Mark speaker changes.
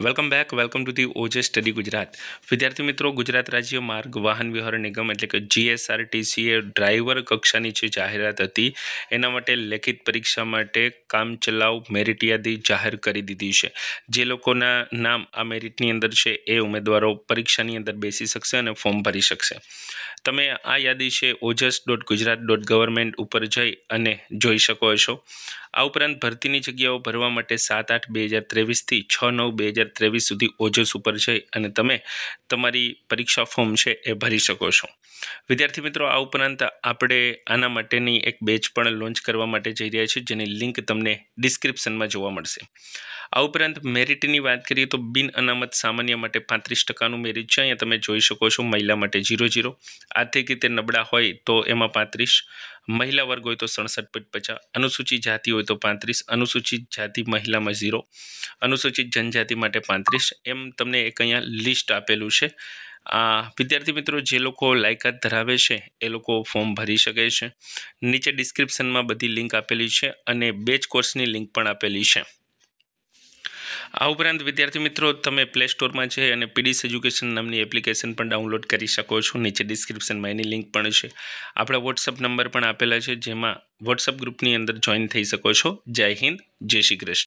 Speaker 1: welcome back welcome to the OJ study Gujarat વિદ્યાર્થી મિત્રો ગુજરાત રાજ્ય માર્ગ વાહન વ્યવહાર નિગમ એટલે કે જીએસઆરટીસીએ ડ્રાઈવર કક્ષાની જે જાહેરાત હતી એના માટે લેખિત પરીક્ષા માટે કામચલાઉ મેરિટ યાદી જાહેર કરી દીધી છે જે લોકોના નામ આ મેરિટની અંદર છે એ ઉમેદવારો પરીક્ષાની અંદર બેસી શકશે અને ફોર્મ ભરી શકશે તમે આ યાદી છે Ojas dot Gujarat dot government ઉપર જઈ અને જોઈ શકો છો આ ઉપરાંત ભરતીની જગ્યાઓ ભરવા માટે સાત આઠ બે હજાર ત્રેવીસથી છ નવ બે હજાર ત્રેવીસ સુધી ઓજસ ઉપર છે અને તમે તમારી પરીક્ષા ફોર્મ છે એ ભરી શકો છો વિદ્યાર્થી મિત્રો આ ઉપરાંત આપણે આના માટેની એક બેચ પણ લોન્ચ કરવા માટે જઈ રહ્યા છીએ જેની લિંક તમને ડિસ્ક્રિપ્શનમાં જોવા મળશે આ ઉપરાંત મેરિટની વાત કરીએ તો બિન અનામત સામાન્ય માટે પાંત્રીસ ટકાનું મેરિટ છે અહીંયા તમે જોઈ શકો છો મહિલા માટે ઝીરો ઝીરો આર્થિક રીતે નબળા હોય તો એમાં પાંત્રીસ મહિલા વર્ગ હોય તો સડસઠ પોઈન્ટ પચાસ અનુસૂચિત જાતિ હોય તો પાંત્રીસ અનુસૂચિત જાતિ મહિલામાં ઝીરો અનુસૂચિત જનજાતિ માટે પાંત્રીસ એમ તમને એક અહીંયા લિસ્ટ આપેલું છે આ વિદ્યાર્થી મિત્રો જે લોકો લાયકાત ધરાવે છે એ લોકો ફોર્મ ભરી શકે છે નીચે ડિસ્ક્રિપ્શનમાં બધી લિંક આપેલી છે અને બેચ કોર્સની લિંક પણ આપેલી છે આ ઉપરાંત વિદ્યાર્થી મિત્રો તમે પ્લે સ્ટોરમાં છે અને પીડીસ એજ્યુકેશન નામની એપ્લિકેશન પણ ડાઉનલોડ કરી શકો છો નીચે ડિસ્ક્રિપ્શનમાં એની લિંક પણ છે આપણા વોટ્સઅપ નંબર પણ આપેલા છે જેમાં વોટ્સઅપ ગ્રુપની અંદર જોઈન થઈ શકો છો જય હિન્દ જય શ્રી કૃષ્ણ